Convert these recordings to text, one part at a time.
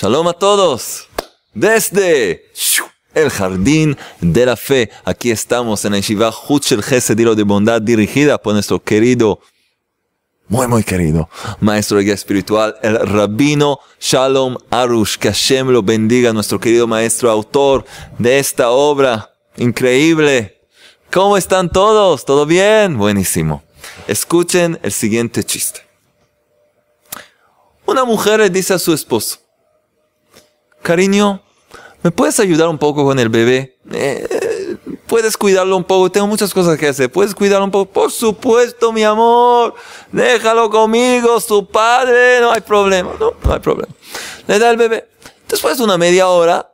Shalom a todos. Desde el Jardín de la Fe. Aquí estamos en el Shiva Huchel Gesed, de Bondad, dirigida por nuestro querido, muy, muy querido, maestro de guía espiritual, el Rabino Shalom Arush. Que Hashem lo bendiga, nuestro querido maestro autor de esta obra increíble. ¿Cómo están todos? ¿Todo bien? Buenísimo. Escuchen el siguiente chiste. Una mujer le dice a su esposo, cariño, ¿me puedes ayudar un poco con el bebé? Eh, ¿Puedes cuidarlo un poco? Tengo muchas cosas que hacer. ¿Puedes cuidarlo un poco? Por supuesto, mi amor. Déjalo conmigo, su padre. No hay problema. No, hay problema. Le da el bebé. Después de una media hora,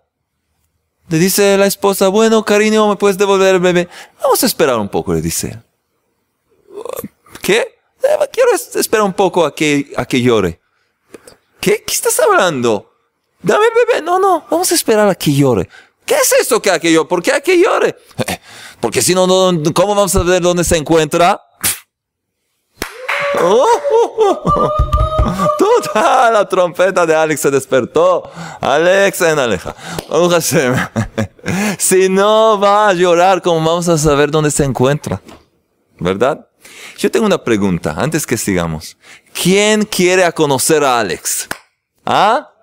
le dice la esposa, bueno, cariño, ¿me puedes devolver el bebé? Vamos a esperar un poco, le dice. ¿Qué? Eh, quiero esperar un poco a que, a que llore. ¿Qué? ¿Qué estás hablando? Dame bebé. No, no, vamos a esperar a que llore. ¿Qué es esto que a que llore? ¿Por qué hay que llore? Porque si no, ¿cómo vamos a ver dónde se encuentra? Oh, Toda la trompeta de Alex se despertó. Alex en Aleja. Si no va a llorar, ¿cómo vamos a saber dónde se encuentra? ¿Verdad? Yo tengo una pregunta antes que sigamos. ¿Quién quiere conocer a Alex? ¿Ah?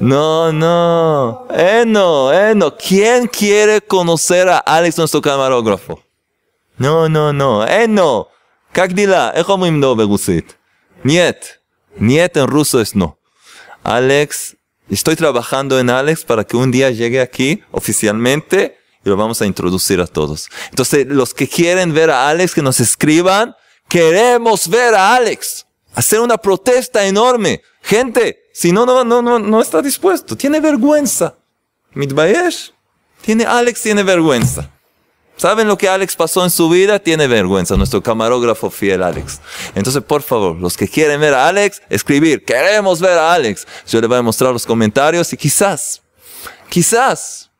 No, no. Eh, no! eh no ¿Quién quiere conocer a Alex, nuestro camarógrafo? No, no, no. Eno. Eh, Kakdila. Eh, Niet. Niet en ruso es no. Alex, estoy trabajando en Alex para que un día llegue aquí oficialmente y lo vamos a introducir a todos. Entonces, los que quieren ver a Alex, que nos escriban. Queremos ver a Alex. Hacer una protesta enorme. Gente, si no, no, no, no, no está dispuesto. Tiene vergüenza. Mitbayesh. Tiene, Alex tiene vergüenza. ¿Saben lo que Alex pasó en su vida? Tiene vergüenza, nuestro camarógrafo fiel Alex. Entonces, por favor, los que quieren ver a Alex, escribir, queremos ver a Alex. Yo le voy a mostrar los comentarios y quizás, quizás,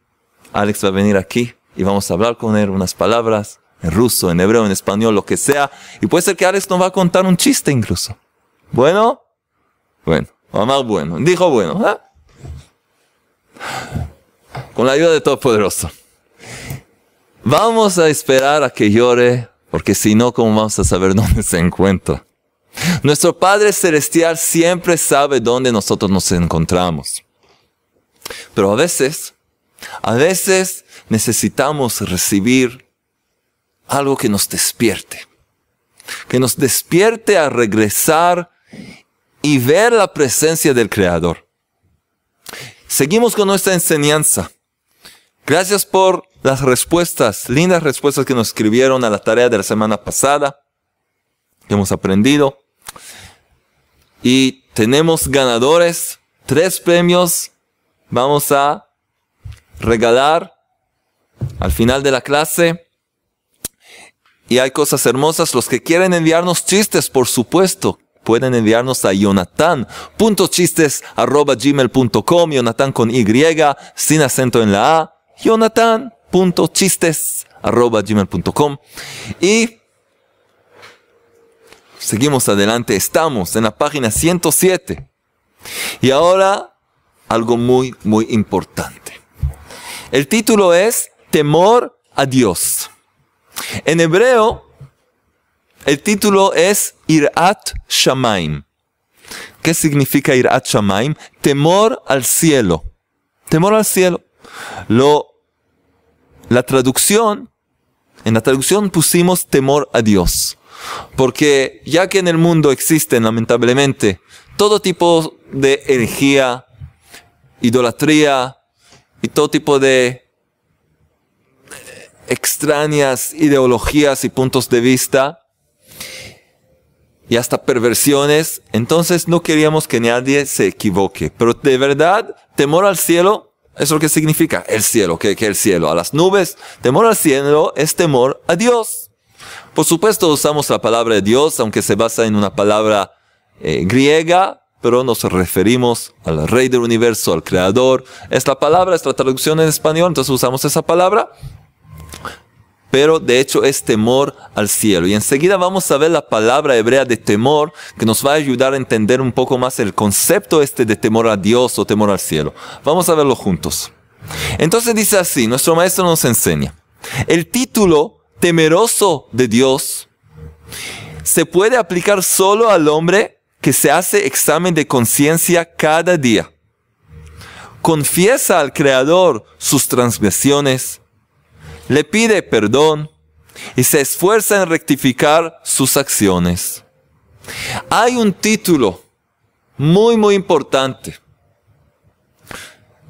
Alex va a venir aquí y vamos a hablar con él unas palabras en ruso, en hebreo, en español, lo que sea. Y puede ser que Alex nos va a contar un chiste incluso. Bueno, bueno. Mamá bueno, dijo bueno, ¿eh? con la ayuda de poderoso. Vamos a esperar a que llore, porque si no, ¿cómo vamos a saber dónde se encuentra? Nuestro Padre Celestial siempre sabe dónde nosotros nos encontramos. Pero a veces, a veces necesitamos recibir algo que nos despierte. Que nos despierte a regresar y ver la presencia del Creador. Seguimos con nuestra enseñanza. Gracias por las respuestas, lindas respuestas que nos escribieron a la tarea de la semana pasada, hemos aprendido. Y tenemos ganadores, tres premios. Vamos a regalar al final de la clase. Y hay cosas hermosas. Los que quieren enviarnos chistes, por supuesto, pueden enviarnos a jonathan.chistes.gmail.com, Jonathan con Y, sin acento en la A, jonathan.chistes.gmail.com. Y seguimos adelante, estamos en la página 107. Y ahora algo muy, muy importante. El título es Temor a Dios. En hebreo, el título es Irat Shamaim. ¿Qué significa Irat Shamaim? Temor al cielo. Temor al cielo. Lo, la traducción, en la traducción pusimos temor a Dios. Porque ya que en el mundo existen, lamentablemente, todo tipo de energía, idolatría y todo tipo de eh, extrañas ideologías y puntos de vista, y hasta perversiones. Entonces no queríamos que nadie se equivoque. Pero de verdad, temor al cielo es lo que significa el cielo, que, que el cielo, a las nubes. Temor al cielo es temor a Dios. Por supuesto usamos la palabra de Dios, aunque se basa en una palabra eh, griega, pero nos referimos al rey del universo, al creador. Esta palabra, esta traducción en español, entonces usamos esa palabra pero de hecho es temor al cielo. Y enseguida vamos a ver la palabra hebrea de temor que nos va a ayudar a entender un poco más el concepto este de temor a Dios o temor al cielo. Vamos a verlo juntos. Entonces dice así, nuestro maestro nos enseña, el título temeroso de Dios se puede aplicar solo al hombre que se hace examen de conciencia cada día. Confiesa al Creador sus transgresiones, le pide perdón y se esfuerza en rectificar sus acciones. Hay un título muy, muy importante.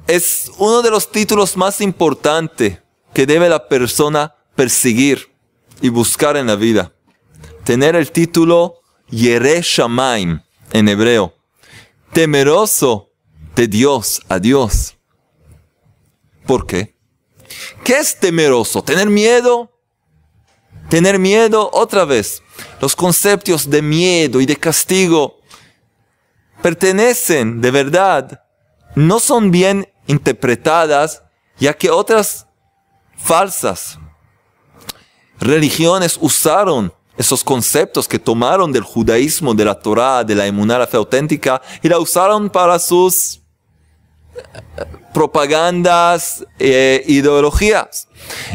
Es uno de los títulos más importantes que debe la persona perseguir y buscar en la vida. Tener el título Yere en hebreo. Temeroso de Dios a Dios. ¿Por qué? ¿Qué es temeroso? ¿Tener miedo? Tener miedo otra vez. Los conceptos de miedo y de castigo pertenecen de verdad, no son bien interpretadas, ya que otras falsas religiones usaron esos conceptos que tomaron del judaísmo, de la Torah, de la emuná, la fe auténtica, y la usaron para sus propagandas, e ideologías.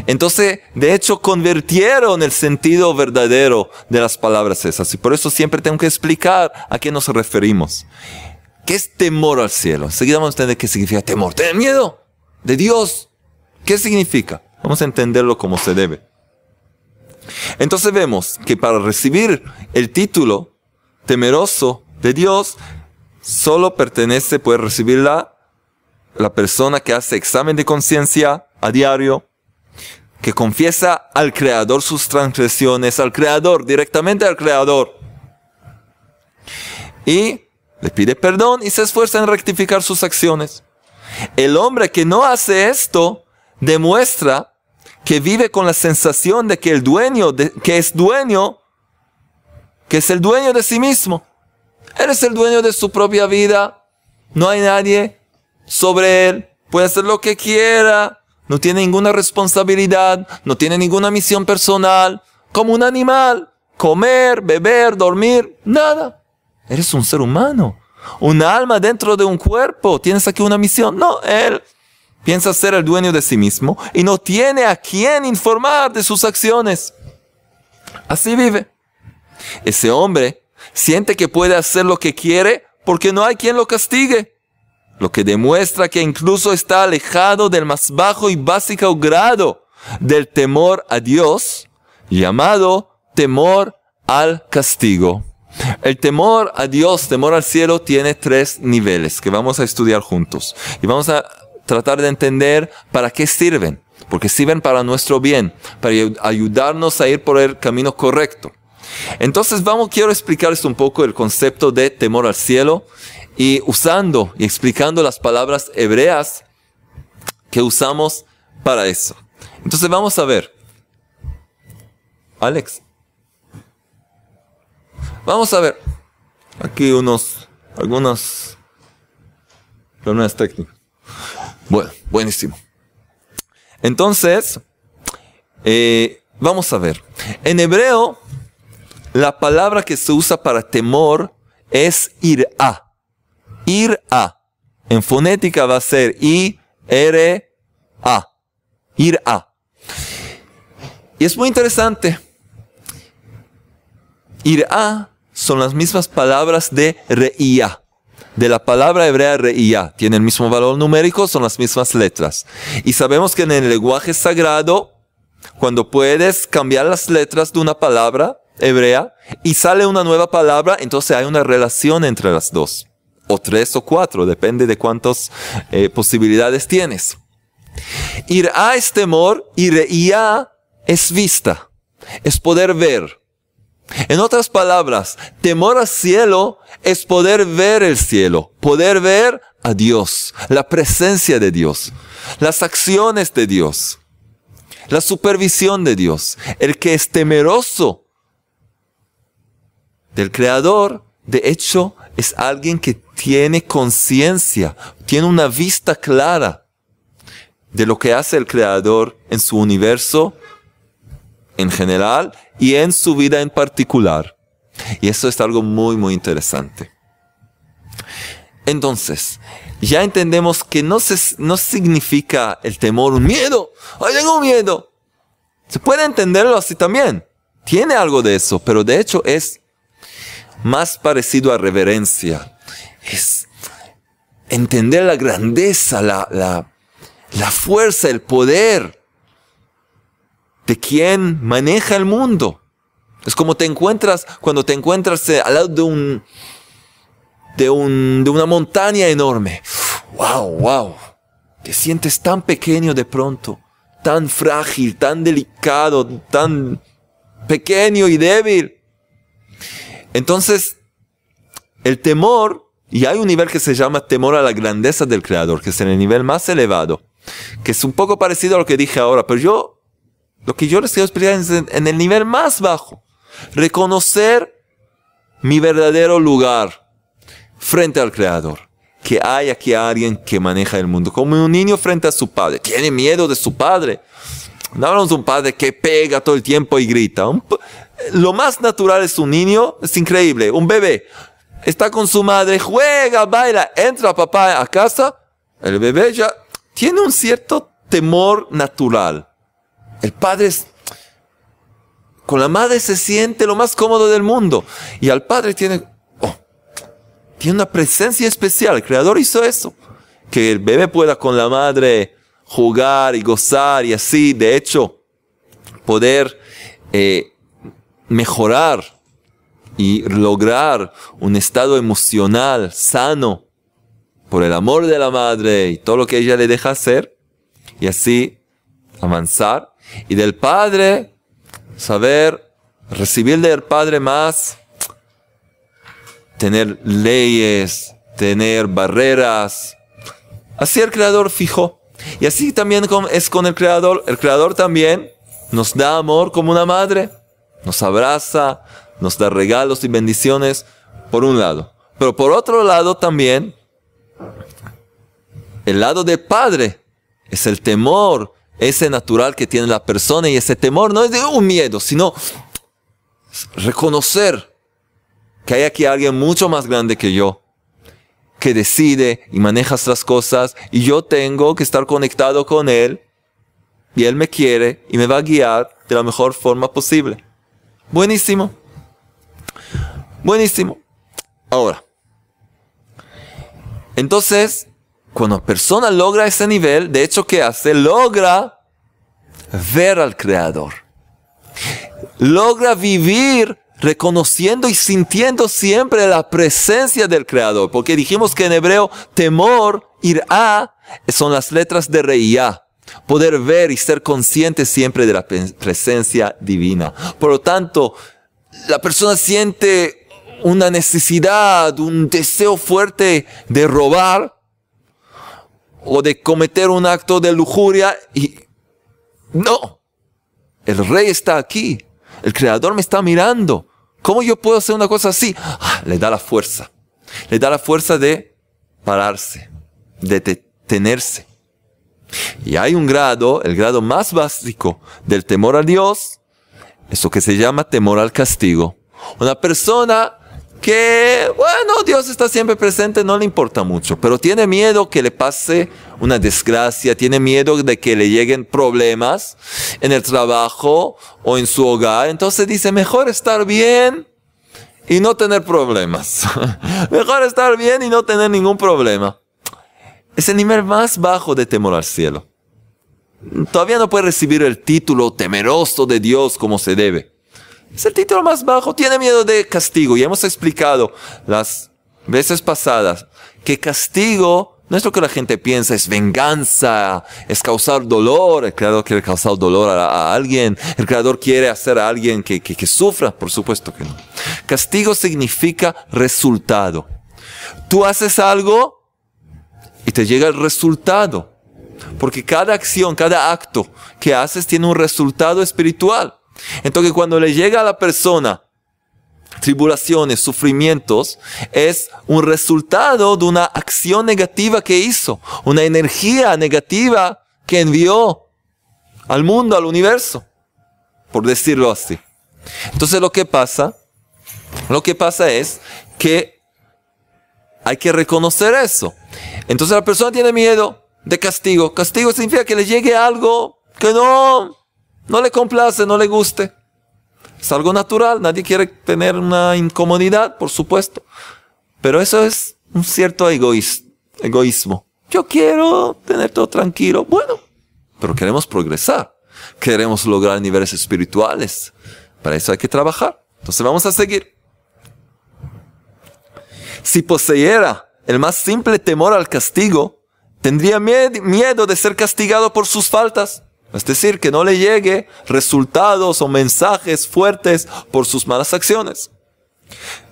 Entonces, de hecho, convirtieron el sentido verdadero de las palabras esas. Y por eso siempre tengo que explicar a qué nos referimos. ¿Qué es temor al cielo? Enseguida vamos a entender qué significa temor. ¿Tener miedo de Dios? ¿Qué significa? Vamos a entenderlo como se debe. Entonces vemos que para recibir el título temeroso de Dios, solo pertenece, puede recibirla la persona que hace examen de conciencia a diario, que confiesa al Creador sus transgresiones, al Creador, directamente al Creador. Y le pide perdón y se esfuerza en rectificar sus acciones. El hombre que no hace esto demuestra que vive con la sensación de que el dueño, que es dueño, que es el dueño de sí mismo. Eres el dueño de su propia vida. No hay nadie sobre él, puede hacer lo que quiera, no tiene ninguna responsabilidad, no tiene ninguna misión personal, como un animal, comer, beber, dormir, nada. Eres un ser humano, un alma dentro de un cuerpo, tienes aquí una misión. No, él piensa ser el dueño de sí mismo y no tiene a quién informar de sus acciones. Así vive. Ese hombre siente que puede hacer lo que quiere porque no hay quien lo castigue lo que demuestra que incluso está alejado del más bajo y básico grado del temor a Dios, llamado temor al castigo. El temor a Dios, temor al cielo, tiene tres niveles que vamos a estudiar juntos y vamos a tratar de entender para qué sirven, porque sirven para nuestro bien, para ayudarnos a ir por el camino correcto. Entonces vamos, quiero explicarles un poco el concepto de temor al cielo y usando y explicando las palabras hebreas que usamos para eso. Entonces vamos a ver. Alex. Vamos a ver. Aquí unos, algunas problemas técnicas. Bueno, buenísimo. Entonces, eh, vamos a ver. En hebreo, la palabra que se usa para temor es irá ir a. En fonética va a ser I, R, A. Ir a. Y es muy interesante. Ir a son las mismas palabras de reía. De la palabra hebrea Re-I-A. Tiene el mismo valor numérico, son las mismas letras. Y sabemos que en el lenguaje sagrado, cuando puedes cambiar las letras de una palabra hebrea y sale una nueva palabra, entonces hay una relación entre las dos o tres o cuatro, depende de cuántas eh, posibilidades tienes. Ir a es temor ir a es vista, es poder ver. En otras palabras, temor al cielo es poder ver el cielo, poder ver a Dios, la presencia de Dios, las acciones de Dios, la supervisión de Dios. El que es temeroso del Creador, de hecho, es alguien que tiene conciencia, tiene una vista clara de lo que hace el creador en su universo en general y en su vida en particular. Y eso es algo muy, muy interesante. Entonces, ya entendemos que no, se, no significa el temor un miedo. ¡Ay, tengo miedo! Se puede entenderlo así también. Tiene algo de eso, pero de hecho es más parecido a reverencia. Es entender la grandeza, la, la, la fuerza, el poder de quien maneja el mundo. Es como te encuentras cuando te encuentras eh, al lado de un, de, un, de una montaña enorme. ¡Wow, wow! Te sientes tan pequeño de pronto, tan frágil, tan delicado, tan pequeño y débil. Entonces, el temor, y hay un nivel que se llama temor a la grandeza del creador, que es en el nivel más elevado, que es un poco parecido a lo que dije ahora, pero yo, lo que yo les quiero explicar es en el nivel más bajo, reconocer mi verdadero lugar frente al creador que hay aquí alguien que maneja el mundo, como un niño frente a su padre. Tiene miedo de su padre, no hablamos de un padre que pega todo el tiempo y grita. lo más natural es un niño, es increíble, un bebé. Está con su madre, juega, baila, entra papá a casa, el bebé ya tiene un cierto temor natural. El padre con la madre se siente lo más cómodo del mundo y al padre tiene, oh, tiene una presencia especial. El creador hizo eso, que el bebé pueda con la madre jugar y gozar y así, de hecho, poder eh, mejorar y lograr un estado emocional sano por el amor de la madre y todo lo que ella le deja hacer y así avanzar y del padre saber recibir del padre más tener leyes tener barreras así el creador fijó y así también es con el Creador. El Creador también nos da amor como una madre. Nos abraza, nos da regalos y bendiciones, por un lado. Pero por otro lado también, el lado del Padre es el temor, ese natural que tiene la persona. Y ese temor no es de un miedo, sino reconocer que hay aquí alguien mucho más grande que yo que decide y maneja las cosas y yo tengo que estar conectado con Él y Él me quiere y me va a guiar de la mejor forma posible. Buenísimo. Buenísimo. Ahora, entonces, cuando la persona logra ese nivel, de hecho, ¿qué hace? Logra ver al Creador. Logra vivir reconociendo y sintiendo siempre la presencia del Creador, porque dijimos que en hebreo temor, irá, son las letras de reía. Poder ver y ser consciente siempre de la presencia divina. Por lo tanto, la persona siente una necesidad, un deseo fuerte de robar o de cometer un acto de lujuria y no, el rey está aquí, el creador me está mirando. ¿Cómo yo puedo hacer una cosa así? Ah, le da la fuerza. Le da la fuerza de pararse, de detenerse. Y hay un grado, el grado más básico del temor a Dios, eso que se llama temor al castigo. Una persona que, bueno, Dios está siempre presente, no le importa mucho, pero tiene miedo que le pase una desgracia, tiene miedo de que le lleguen problemas en el trabajo o en su hogar, entonces dice, mejor estar bien y no tener problemas. mejor estar bien y no tener ningún problema. Es el nivel más bajo de temor al cielo. Todavía no puede recibir el título temeroso de Dios como se debe. Es el título más bajo, tiene miedo de castigo. Y hemos explicado las veces pasadas que castigo no es lo que la gente piensa, es venganza, es causar dolor. El creador quiere causar dolor a, alguien. El creador quiere hacer a alguien que, que, que sufra. Por supuesto que no. Castigo significa resultado. Tú haces algo y te llega el resultado. Porque cada acción, cada acto que haces tiene un resultado espiritual. Entonces cuando le llega a la persona tribulaciones, sufrimientos, es un resultado de una acción negativa que hizo, una energía negativa que envió al mundo, al universo, por decirlo así. Entonces lo que pasa, lo que pasa es que hay que reconocer eso. Entonces la persona tiene miedo de castigo. Castigo significa que le llegue algo que no no le complace, no le guste. Es algo natural, nadie quiere tener una incomodidad, por supuesto. Pero eso es un cierto egoísmo. Yo quiero tener todo tranquilo. Bueno, pero queremos progresar. Queremos lograr niveles espirituales. Para eso hay que trabajar. Entonces vamos a seguir. Si poseyera el más simple temor al castigo, tendría miedo de ser castigado por sus faltas. Es decir, que no le llegue resultados o mensajes fuertes por sus malas acciones.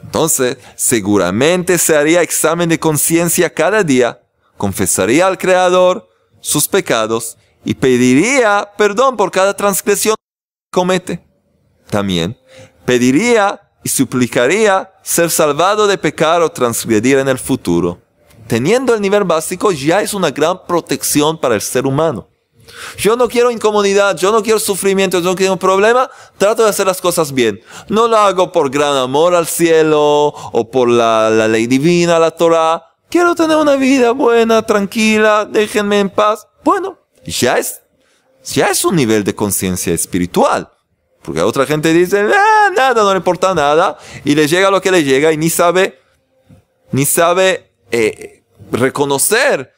Entonces, seguramente se haría examen de conciencia cada día, confesaría al Creador sus pecados y pediría perdón por cada transgresión que comete. También pediría y suplicaría ser salvado de pecar o transgredir en el futuro. Teniendo el nivel básico ya es una gran protección para el ser humano. Yo no quiero incomodidad, yo no quiero sufrimiento, yo no quiero un problema, trato de hacer las cosas bien. No lo hago por gran amor al cielo o por la, la ley divina, la Torah. Quiero tener una vida buena, tranquila, déjenme en paz. Bueno, ya es, ya es un nivel de conciencia espiritual. Porque otra gente dice, eh, nada, no le importa nada, y le llega lo que le llega y ni sabe, ni sabe eh, reconocer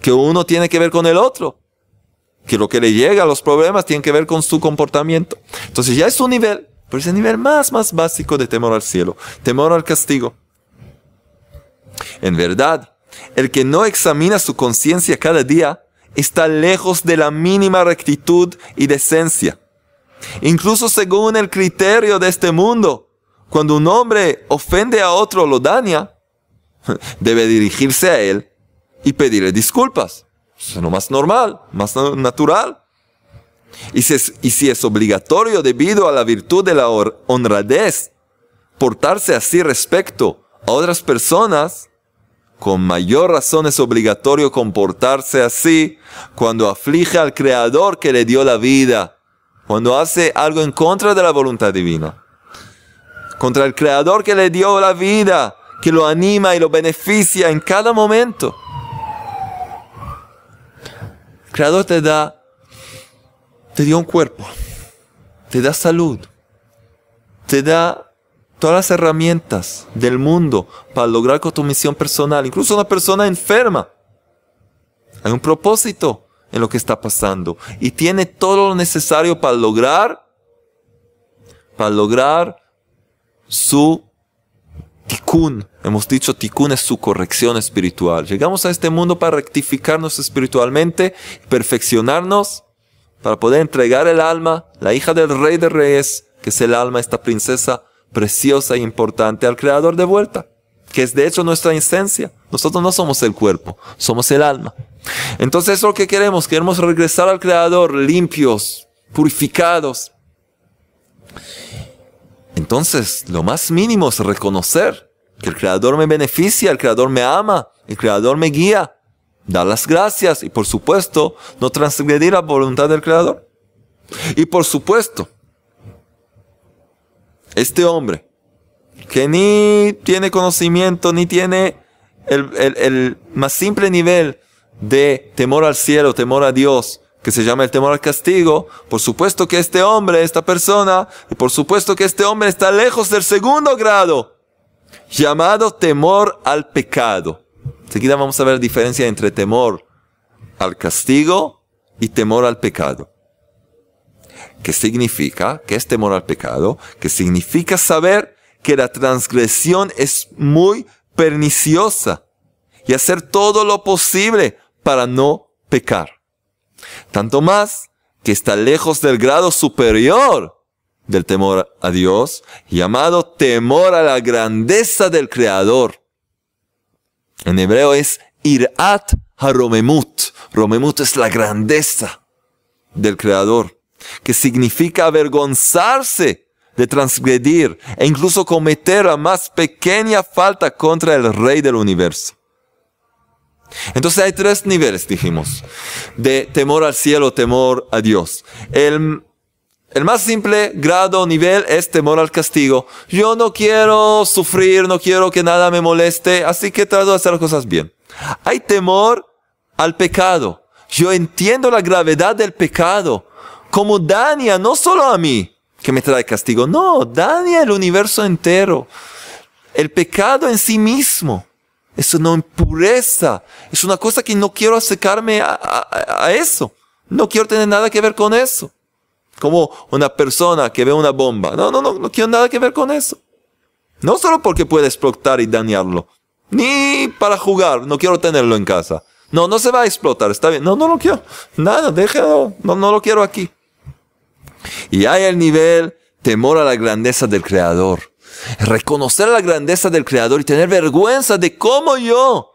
que uno tiene que ver con el otro que lo que le llega a los problemas tiene que ver con su comportamiento. Entonces ya es un nivel, pero es el nivel más, más básico de temor al cielo, temor al castigo. En verdad, el que no examina su conciencia cada día está lejos de la mínima rectitud y decencia. Incluso según el criterio de este mundo, cuando un hombre ofende a otro o lo daña, debe dirigirse a él y pedirle disculpas lo más normal, más natural. Y si, es, y si es obligatorio debido a la virtud de la honradez portarse así respecto a otras personas, con mayor razón es obligatorio comportarse así cuando aflige al Creador que le dio la vida, cuando hace algo en contra de la voluntad divina, contra el Creador que le dio la vida, que lo anima y lo beneficia en cada momento. Creador te da, te dio un cuerpo, te da salud, te da todas las herramientas del mundo para lograr con tu misión personal. Incluso una persona enferma. Hay un propósito en lo que está pasando y tiene todo lo necesario para lograr, para lograr su tikkun. Hemos dicho tikkun es su corrección espiritual. Llegamos a este mundo para rectificarnos espiritualmente, perfeccionarnos, para poder entregar el alma, la hija del rey de reyes, que es el alma, esta princesa preciosa e importante al creador de vuelta, que es de hecho nuestra esencia. Nosotros no somos el cuerpo, somos el alma. Entonces eso es lo que queremos, queremos regresar al creador limpios, purificados. Entonces, lo más mínimo es reconocer que el creador me beneficia, el creador me ama, el creador me guía. Dar las gracias y por supuesto no transgredir la voluntad del creador. Y por supuesto, este hombre que ni tiene conocimiento, ni tiene el, el más simple nivel de temor al cielo, temor a Dios, que se llama el temor al castigo, por supuesto que este hombre, esta persona, y por supuesto que este hombre está lejos del segundo grado llamado temor al pecado. seguida vamos a ver la diferencia entre temor al castigo y temor al pecado. ¿Qué significa? que es temor al pecado? Que significa saber que la transgresión es muy perniciosa y hacer todo lo posible para no pecar. Tanto más que está lejos del grado superior del temor a Dios, llamado temor a la grandeza del Creador. En hebreo es irat haromemut. Romemut es la grandeza del Creador, que significa avergonzarse de transgredir e incluso cometer la más pequeña falta contra el Rey del universo. Entonces hay tres niveles, dijimos, de temor al cielo, temor a Dios. El el más simple grado o nivel es temor al castigo. Yo no quiero sufrir, no quiero que nada me moleste, así que trato de hacer las cosas bien. Hay temor al pecado. Yo entiendo la gravedad del pecado. Como daña no solo a mí, que me trae castigo, no, daña el universo entero. El pecado en sí mismo es una impureza, es una cosa que no quiero acercarme a eso. No quiero tener nada que ver con eso como una persona que ve una bomba. No, no, no, no quiero nada que ver con eso. No solo porque puede explotar y dañarlo, ni para jugar, no quiero tenerlo en casa. No, no se va a explotar, está bien. No, no lo quiero. Nada, déjalo. No, no lo quiero aquí. Y hay el nivel temor a la grandeza del Creador. Reconocer la grandeza del Creador y tener vergüenza de cómo yo,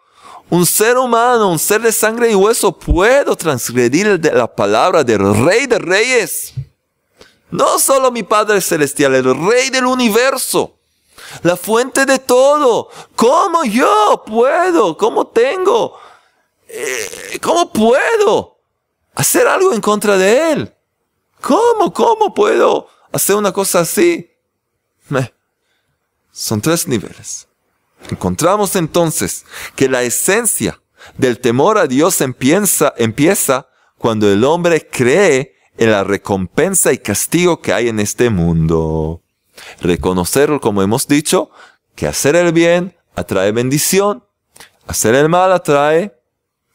un ser humano, un ser de sangre y hueso, puedo transgredir la palabra del Rey de Reyes. No solo mi Padre Celestial, el Rey del universo, la fuente de todo. ¿Cómo yo puedo? ¿Cómo tengo? Eh, ¿Cómo puedo hacer algo en contra de Él? ¿Cómo, cómo puedo hacer una cosa así? Son tres niveles. Encontramos entonces que la esencia del temor a Dios empieza, empieza cuando el hombre cree en la recompensa y castigo que hay en este mundo. Reconocerlo, como hemos dicho, que hacer el bien atrae bendición, hacer el mal atrae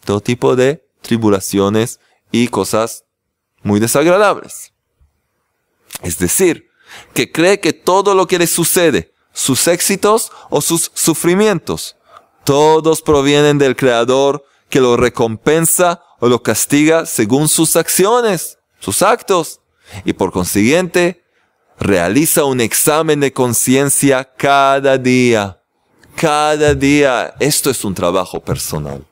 todo tipo de tribulaciones y cosas muy desagradables. Es decir, que cree que todo lo que le sucede, sus éxitos o sus sufrimientos, todos provienen del Creador que lo recompensa o lo castiga según sus acciones sus actos y por consiguiente realiza un examen de conciencia cada día. Cada día. Esto es un trabajo personal.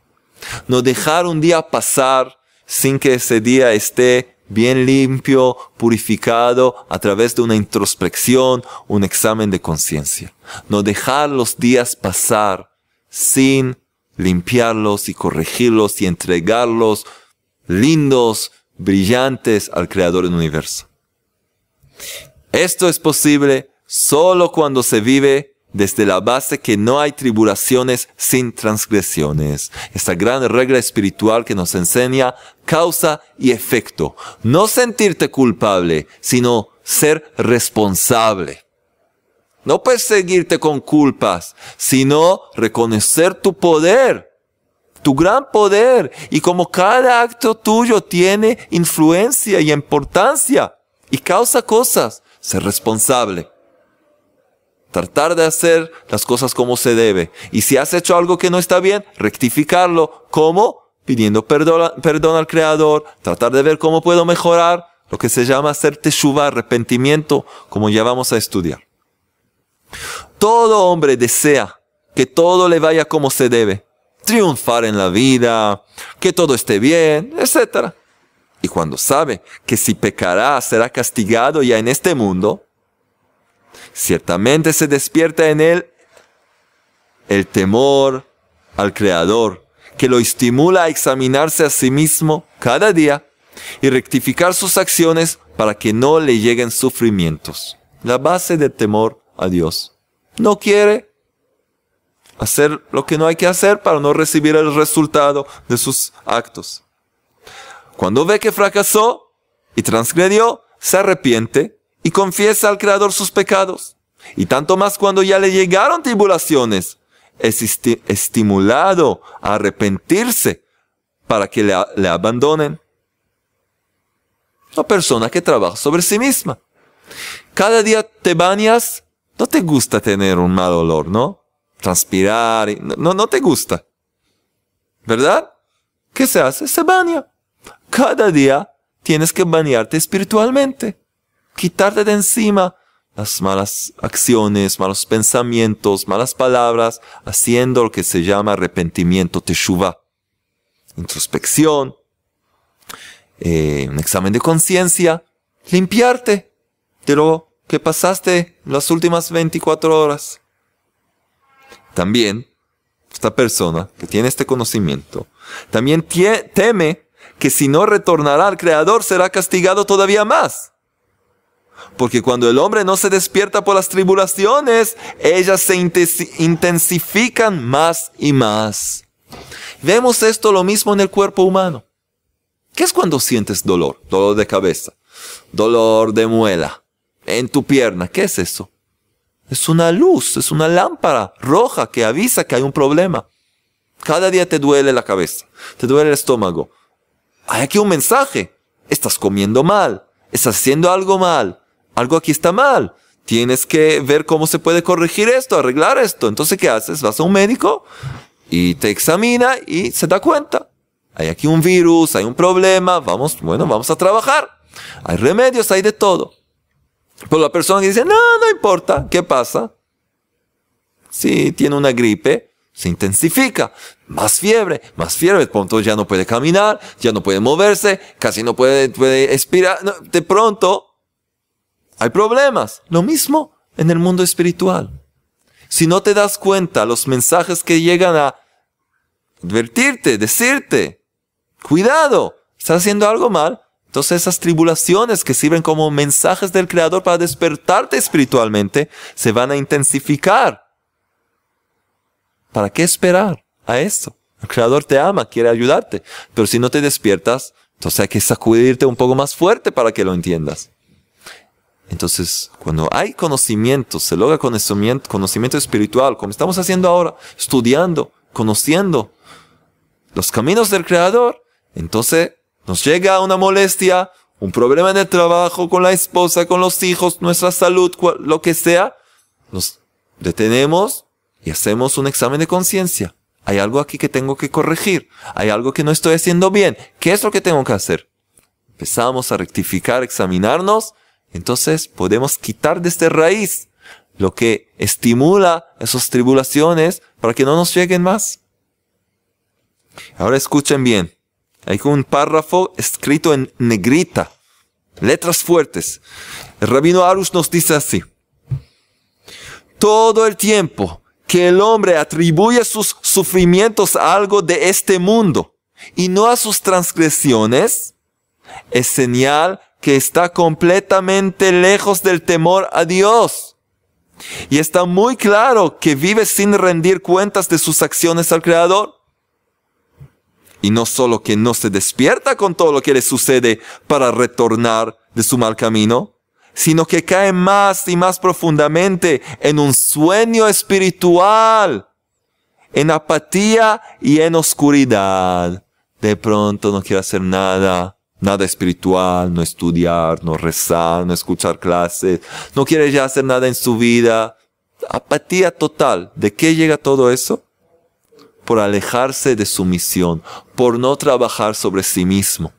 No dejar un día pasar sin que ese día esté bien limpio, purificado a través de una introspección, un examen de conciencia. No dejar los días pasar sin limpiarlos y corregirlos y entregarlos lindos, brillantes al Creador del universo. Esto es posible solo cuando se vive desde la base que no hay tribulaciones sin transgresiones. Esta gran regla espiritual que nos enseña causa y efecto. No sentirte culpable, sino ser responsable. No perseguirte con culpas, sino reconocer tu poder tu gran poder y como cada acto tuyo tiene influencia y importancia y causa cosas, ser responsable. Tratar de hacer las cosas como se debe. Y si has hecho algo que no está bien, rectificarlo. ¿Cómo? Pidiendo perdón, al Creador, tratar de ver cómo puedo mejorar, lo que se llama hacer teshuva, arrepentimiento, como ya vamos a estudiar. Todo hombre desea que todo le vaya como se debe, triunfar en la vida, que todo esté bien, etc. Y cuando sabe que si pecará será castigado ya en este mundo, ciertamente se despierta en él el temor al Creador, que lo estimula a examinarse a sí mismo cada día y rectificar sus acciones para que no le lleguen sufrimientos. La base del temor a Dios. No quiere hacer lo que no hay que hacer para no recibir el resultado de sus actos. Cuando ve que fracasó y transgredió, se arrepiente y confiesa al Creador sus pecados. Y tanto más cuando ya le llegaron tribulaciones, es estimulado a arrepentirse para que le, abandonen. Una persona que trabaja sobre sí misma. Cada día te bañas, no te gusta tener un mal olor, ¿no? transpirar. no, no te gusta. ¿Verdad? ¿Qué se hace? Se baña. Cada día tienes que bañarte espiritualmente. Quitarte de encima las malas acciones, malos pensamientos, malas palabras, haciendo lo que se llama arrepentimiento, teshuva. Introspección, eh, un examen de conciencia, limpiarte de lo que pasaste las últimas 24 horas. También, esta persona que tiene este conocimiento, también teme que si no retornará al Creador será castigado todavía más. Porque cuando el hombre no se despierta por las tribulaciones, ellas se intensifican más y más. Vemos esto lo mismo en el cuerpo humano. ¿Qué es cuando sientes dolor? Dolor de cabeza, dolor de muela, en tu pierna. ¿Qué es eso? Es una luz, es una lámpara roja que avisa que hay un problema. Cada día te duele la cabeza, te duele el estómago. Hay aquí un mensaje. Estás comiendo mal, estás haciendo algo mal, algo aquí está mal. Tienes que ver cómo se puede corregir esto, arreglar esto. Entonces, ¿qué haces? Vas a un médico y te examina y se da cuenta. Hay aquí un virus, hay un problema, vamos, bueno, vamos a trabajar. Hay remedios, hay de todo. Pero pues la persona que dice, no, no importa, ¿qué pasa? Si tiene una gripe, se intensifica, más fiebre, más fiebre, de pronto ya no puede caminar, ya no puede moverse, casi no puede, puede expirar, de pronto hay problemas. Lo mismo en el mundo espiritual. Si no te das cuenta los mensajes que llegan a advertirte, decirte, cuidado, estás haciendo algo mal, entonces esas tribulaciones que sirven como mensajes del Creador para despertarte espiritualmente se van a intensificar. ¿Para qué esperar a esto? El Creador te ama, quiere ayudarte, pero si no te despiertas, entonces hay que sacudirte un poco más fuerte para que lo entiendas. Entonces, cuando hay conocimiento, se logra conocimiento, conocimiento espiritual, como estamos haciendo ahora, estudiando, conociendo los caminos del Creador, entonces nos llega una molestia, un problema en el trabajo, con la esposa, con los hijos, nuestra salud, lo que sea. Nos detenemos y hacemos un examen de conciencia. Hay algo aquí que tengo que corregir. Hay algo que no estoy haciendo bien. ¿Qué es lo que tengo que hacer? Empezamos a rectificar, examinarnos. Entonces podemos quitar de esta raíz lo que estimula esas tribulaciones para que no nos lleguen más. Ahora escuchen bien. Hay un párrafo escrito en negrita, letras fuertes. El rabino Arus nos dice así. Todo el tiempo que el hombre atribuye sus sufrimientos a algo de este mundo y no a sus transgresiones, es señal que está completamente lejos del temor a Dios. Y está muy claro que vive sin rendir cuentas de sus acciones al Creador. Y no solo que no se despierta con todo lo que le sucede para retornar de su mal camino, sino que cae más y más profundamente en un sueño espiritual, en apatía y en oscuridad. De pronto no quiere hacer nada, nada espiritual, no estudiar, no rezar, no escuchar clases, no quiere ya hacer nada en su vida. Apatía total. ¿De qué llega todo eso? por alejarse de su misión, por no trabajar sobre sí mismo,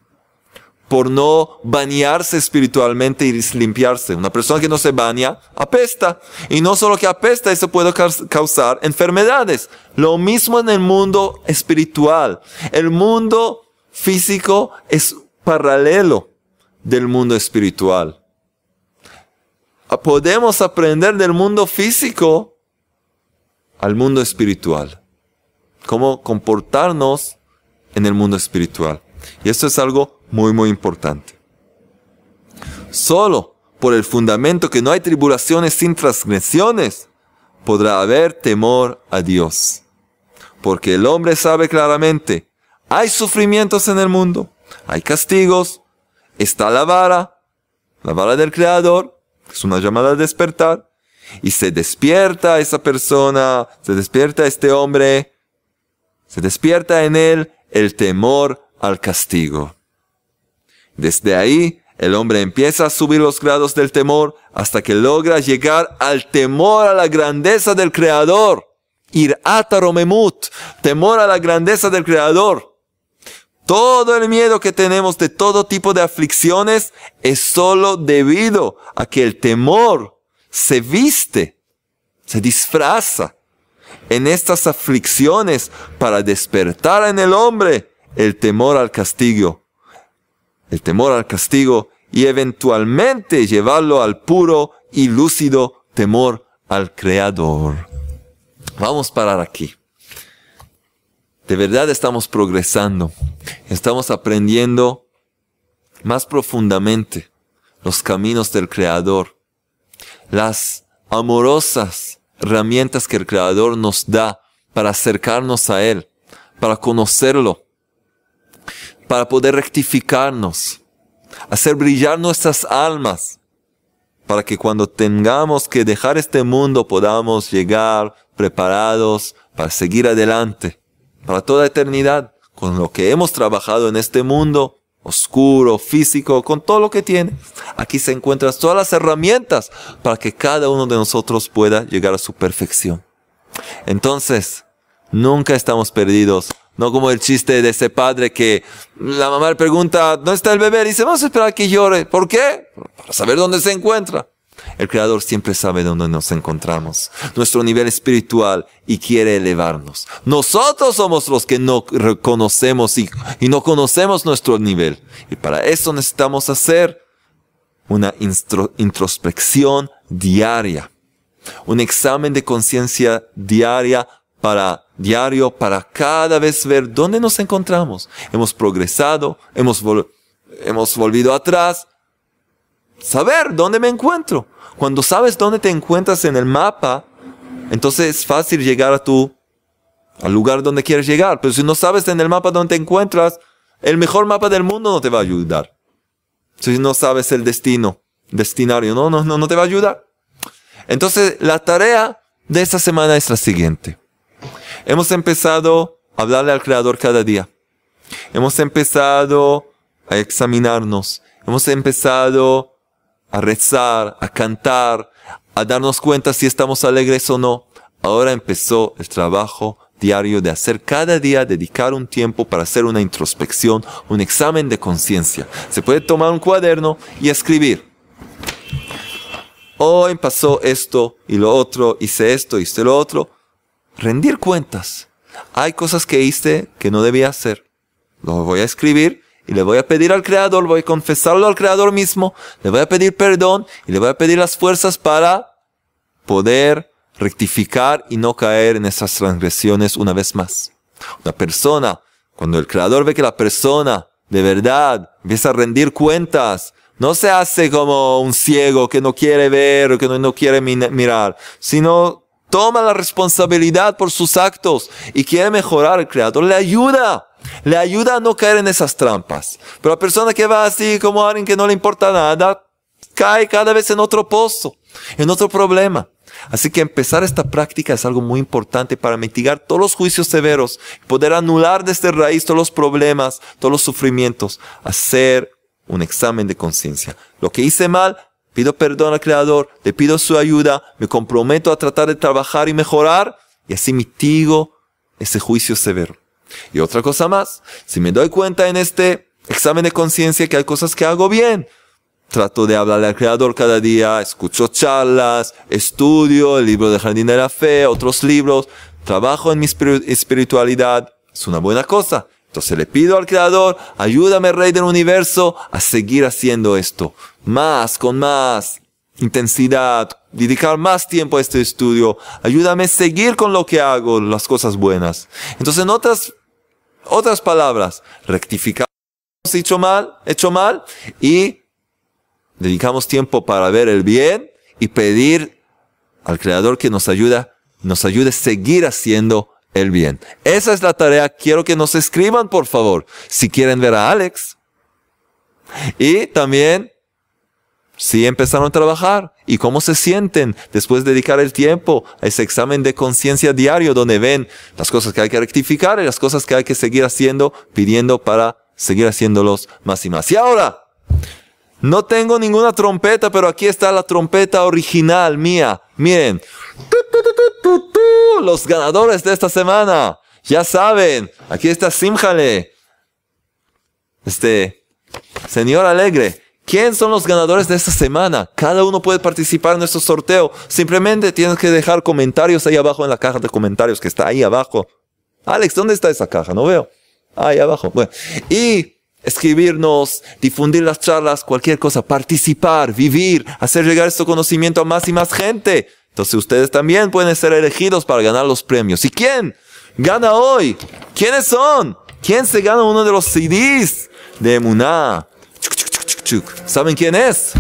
por no bañarse espiritualmente y limpiarse. Una persona que no se baña apesta. Y no solo que apesta, eso puede causar enfermedades. Lo mismo en el mundo espiritual. El mundo físico es paralelo del mundo espiritual. Ah, podemos aprender del mundo físico al mundo espiritual cómo comportarnos en el mundo espiritual. Y esto es algo muy, muy importante. Solo por el fundamento que no hay tribulaciones sin transgresiones, podrá haber temor a Dios. Porque el hombre sabe claramente, hay sufrimientos en el mundo, hay castigos, está la vara, la vara del Creador, que es una llamada a despertar, y se despierta esa persona, se despierta este hombre se despierta en él el temor al castigo. Desde ahí, el hombre empieza a subir los grados del temor hasta que logra llegar al temor a la grandeza del Creador. Ir ataromemut, temor a la grandeza del Creador. Todo el miedo que tenemos de todo tipo de aflicciones es solo debido a que el temor se viste, se disfraza en estas aflicciones para despertar en el hombre el temor al castigo, el temor al castigo y eventualmente llevarlo al puro y lúcido temor al Creador. Vamos a parar aquí. De verdad estamos progresando, estamos aprendiendo más profundamente los caminos del Creador, las amorosas herramientas que el Creador nos da para acercarnos a Él, para conocerlo, para poder rectificarnos, hacer brillar nuestras almas, para que cuando tengamos que dejar este mundo podamos llegar preparados para seguir adelante, para toda eternidad, con lo que hemos trabajado en este mundo oscuro, físico, con todo lo que tiene. Aquí se encuentran todas las herramientas para que cada uno de nosotros pueda llegar a su perfección. Entonces, nunca estamos perdidos. No como el chiste de ese padre que la mamá le pregunta, ¿dónde está el bebé? Y dice, vamos a esperar a que llore. ¿Por qué? Para saber dónde se encuentra. El Creador siempre sabe dónde nos encontramos, nuestro nivel espiritual y quiere elevarnos. Nosotros somos los que no reconocemos y, no conocemos nuestro nivel. Y para eso necesitamos hacer una introspección diaria, un examen de conciencia diaria para diario para cada vez ver dónde nos encontramos. Hemos progresado, hemos, hemos volvido atrás, saber dónde me encuentro. Cuando sabes dónde te encuentras en el mapa, entonces es fácil llegar a tu al lugar donde quieres llegar. Pero si no sabes en el mapa dónde te encuentras, el mejor mapa del mundo no te va a ayudar. Si no sabes el destino, destinario, no, no, no, no te va a ayudar. Entonces la tarea de esta semana es la siguiente. Hemos empezado a hablarle al Creador cada día. Hemos empezado a examinarnos. Hemos empezado a rezar, a cantar, a darnos cuenta si estamos alegres o no. Ahora empezó el trabajo diario de hacer cada día, dedicar un tiempo para hacer una introspección, un examen de conciencia. Se puede tomar un cuaderno y escribir. Hoy pasó esto y lo otro, hice esto, hice lo otro. Rendir cuentas. Hay cosas que hice que no debía hacer. Lo voy a escribir y le voy a pedir al Creador, voy a confesarlo al Creador mismo, le voy a pedir perdón y le voy a pedir las fuerzas para poder rectificar y no caer en esas transgresiones una vez más. Una persona, cuando el Creador ve que la persona de verdad empieza a rendir cuentas, no se hace como un ciego que no quiere ver o que no, no quiere mirar, sino toma la responsabilidad por sus actos y quiere mejorar. El Creador le ayuda le ayuda a no caer en esas trampas. Pero la persona que va así como alguien que no le importa nada, cae cada vez en otro pozo, en otro problema. Así que empezar esta práctica es algo muy importante para mitigar todos los juicios severos, poder anular desde este raíz todos los problemas, todos los sufrimientos, hacer un examen de conciencia. Lo que hice mal, pido perdón al Creador, le pido su ayuda, me comprometo a tratar de trabajar y mejorar y así mitigo ese juicio severo. Y otra cosa más, si me doy cuenta en este examen de conciencia que hay cosas que hago bien, trato de hablarle al creador cada día, escucho charlas, estudio el libro de Jardín de la Fe, otros libros, trabajo en mi espiritualidad, es una buena cosa. Entonces le pido al creador, ayúdame Rey del Universo a seguir haciendo esto, más, con más intensidad, dedicar más tiempo a este estudio, ayúdame a seguir con lo que hago, las cosas buenas. Entonces en otras otras palabras, rectificamos dicho mal, hecho mal y dedicamos tiempo para ver el bien y pedir al Creador que nos ayuda, nos ayude a seguir haciendo el bien. Esa es la tarea. Quiero que nos escriban, por favor, si quieren ver a Alex. Y también si empezaron a trabajar. ¿Y cómo se sienten después de dedicar el tiempo a ese examen de conciencia diario donde ven las cosas que hay que rectificar y las cosas que hay que seguir haciendo, pidiendo para seguir haciéndolos más y más? Y ahora, no tengo ninguna trompeta, pero aquí está la trompeta original mía. Miren, los ganadores de esta semana. Ya saben, aquí está Simjale. Este, señor alegre. ¿Quiénes son los ganadores de esta semana? Cada uno puede participar en nuestro sorteo. Simplemente tienes que dejar comentarios ahí abajo en la caja de comentarios que está ahí abajo. Alex, ¿dónde está esa caja? No veo. Ahí abajo. Bueno. Y escribirnos, difundir las charlas, cualquier cosa, participar, vivir, hacer llegar este conocimiento a más y más gente. Entonces ustedes también pueden ser elegidos para ganar los premios. ¿Y quién gana hoy? ¿Quiénes son? ¿Quién se gana uno de los CDs de Muná? ¿Saben quién es?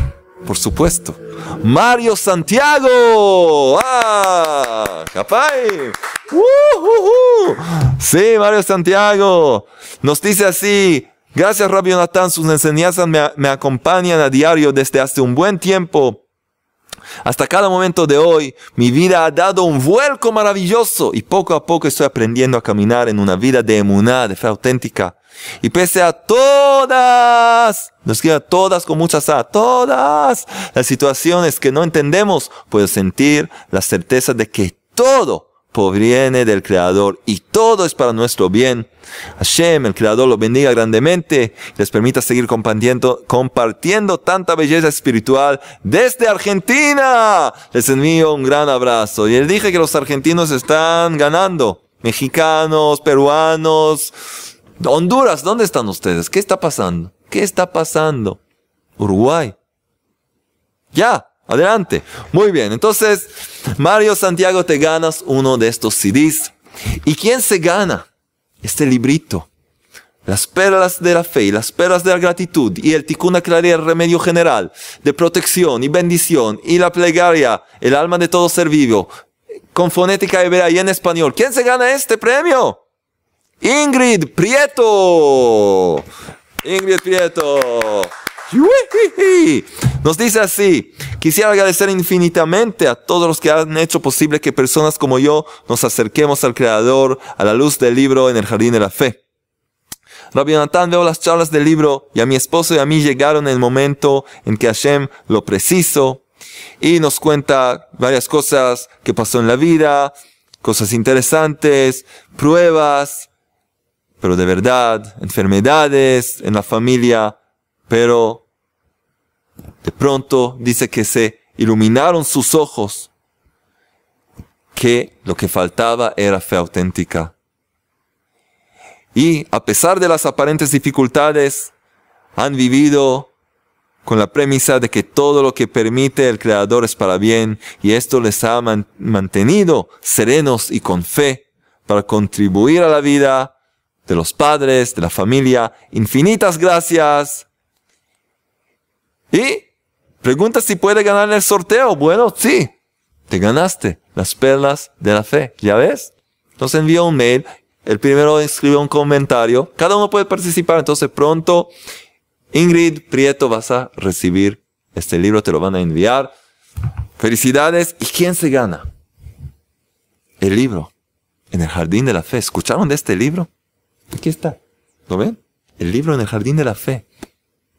Por supuesto, Mario Santiago. ¡Ah! ¡Capay! Sí, Mario Santiago. Nos dice así. Gracias, Rabbi Jonathan. Sus enseñanzas me, me acompañan a diario desde hace un buen tiempo. Hasta cada momento de hoy, mi vida ha dado un vuelco maravilloso y poco a poco estoy aprendiendo a caminar en una vida de emuná, de fe auténtica, y pese a todas, nos queda todas con muchas A, todas las situaciones que no entendemos, puedo sentir la certeza de que todo proviene del Creador y todo es para nuestro bien. Hashem, el Creador, lo bendiga grandemente y les permita seguir compartiendo, compartiendo tanta belleza espiritual desde Argentina. Les envío un gran abrazo. Y él dije que los argentinos están ganando. Mexicanos, peruanos, Honduras, ¿dónde están ustedes? ¿Qué está pasando? ¿Qué está pasando? Uruguay. Ya, adelante. Muy bien, entonces, Mario Santiago, te ganas uno de estos CDs. ¿Y quién se gana? Este librito. Las perlas de la fe y las perlas de la gratitud y el ticuna claría el remedio general de protección y bendición y la plegaria, el alma de todo ser vivo, con fonética hebrea y en español. ¿Quién se gana este premio? Ingrid Prieto. Ingrid Prieto. Nos dice así, quisiera agradecer infinitamente a todos los que han hecho posible que personas como yo nos acerquemos al Creador a la luz del libro en el Jardín de la Fe. Rabbi Natán veo las charlas del libro y a mi esposo y a mí llegaron el momento en que Hashem lo preciso y nos cuenta varias cosas que pasó en la vida, cosas interesantes, pruebas, pero de verdad, enfermedades en la familia, pero de pronto dice que se iluminaron sus ojos, que lo que faltaba era fe auténtica. Y a pesar de las aparentes dificultades, han vivido con la premisa de que todo lo que permite el Creador es para bien, y esto les ha mantenido serenos y con fe para contribuir a la vida de los padres, de la familia. Infinitas gracias. Y pregunta si puede ganar el sorteo. Bueno, sí, te ganaste las perlas de la fe. ¿Ya ves? Nos envía un mail. El primero escribe un comentario. Cada uno puede participar. Entonces pronto, Ingrid Prieto, vas a recibir este libro. Te lo van a enviar. Felicidades. ¿Y quién se gana? El libro. En el jardín de la fe. ¿Escucharon de este libro? Aquí está. ¿Lo ven? El libro en el jardín de la fe.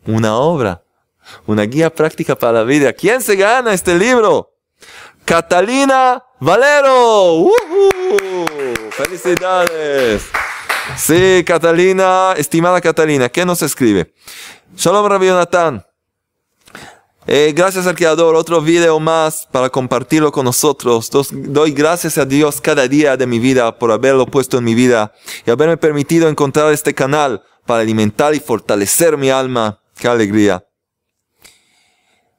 Una obra. Una guía práctica para la vida. ¿Quién se gana este libro? Catalina Valero. ¡Felicidades! Sí, Catalina, estimada Catalina, ¿qué nos escribe? Shalom Rabbi Jonathan. Eh, gracias al Creador, otro video más para compartirlo con nosotros. doy gracias a Dios cada día de mi vida por haberlo puesto en mi vida y haberme permitido encontrar este canal para alimentar y fortalecer mi alma. ¡Qué alegría!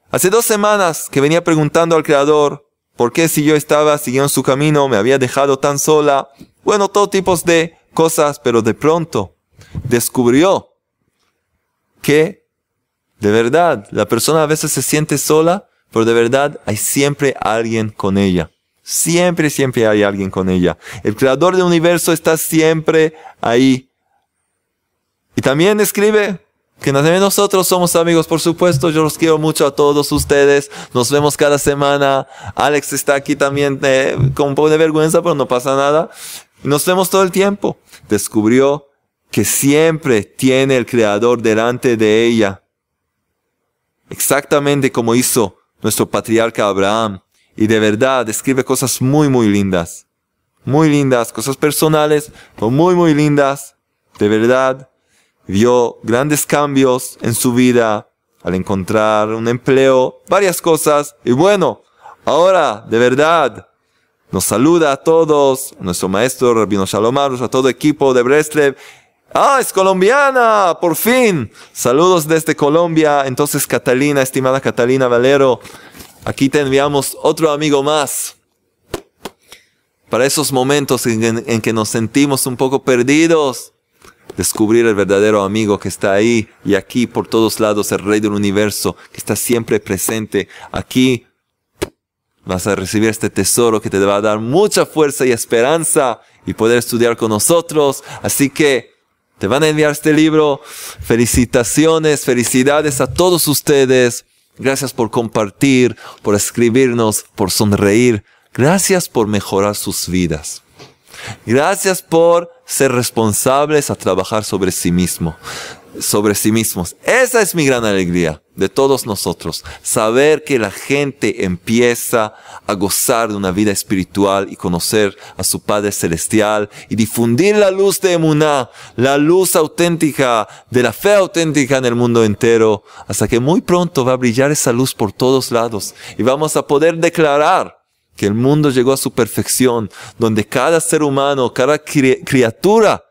Hace dos semanas que venía preguntando al Creador por qué si yo estaba siguiendo su camino me había dejado tan sola. Bueno, todo tipos de cosas, pero de pronto descubrió que de verdad, la persona a veces se siente sola, pero de verdad hay siempre alguien con ella. Siempre, siempre hay alguien con ella. El creador del universo está siempre ahí. Y también escribe que nosotros somos amigos, por supuesto. Yo los quiero mucho a todos ustedes. Nos vemos cada semana. Alex está aquí también eh, con un poco de vergüenza, pero no pasa nada. Nos vemos todo el tiempo. Descubrió que siempre tiene el creador delante de ella exactamente como hizo nuestro patriarca Abraham. Y de verdad escribe cosas muy, muy lindas. Muy lindas, cosas personales, pero muy, muy lindas. De verdad, vio grandes cambios en su vida al encontrar un empleo, varias cosas. Y bueno, ahora, de verdad, nos saluda a todos, nuestro maestro Rabino Shalomarus, a todo equipo de Breslev Ah, es colombiana, por fin. Saludos desde Colombia. Entonces, Catalina, estimada Catalina Valero, aquí te enviamos otro amigo más. Para esos momentos en, que nos sentimos un poco perdidos, descubrir el verdadero amigo que está ahí y aquí por todos lados, el rey del universo, que está siempre presente aquí. Vas a recibir este tesoro que te va a dar mucha fuerza y esperanza y poder estudiar con nosotros. Así que te van a enviar este libro. Felicitaciones, felicidades a todos ustedes. Gracias por compartir, por escribirnos, por sonreír. Gracias por mejorar sus vidas. Gracias por ser responsables a trabajar sobre sí mismo sobre sí mismos. Esa es mi gran alegría de todos nosotros, saber que la gente empieza a gozar de una vida espiritual y conocer a su Padre Celestial y difundir la luz de Emuná, la luz auténtica, de la fe auténtica en el mundo entero, hasta que muy pronto va a brillar esa luz por todos lados y vamos a poder declarar que el mundo llegó a su perfección, donde cada ser humano, cada criatura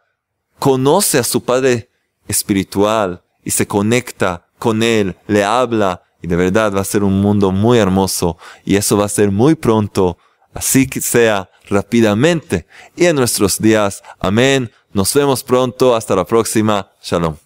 conoce a su Padre espiritual y se conecta con Él, le habla y de verdad va a ser un mundo muy hermoso y eso va a ser muy pronto, así que sea rápidamente y en nuestros días. Amén. Nos vemos pronto. Hasta la próxima. Shalom.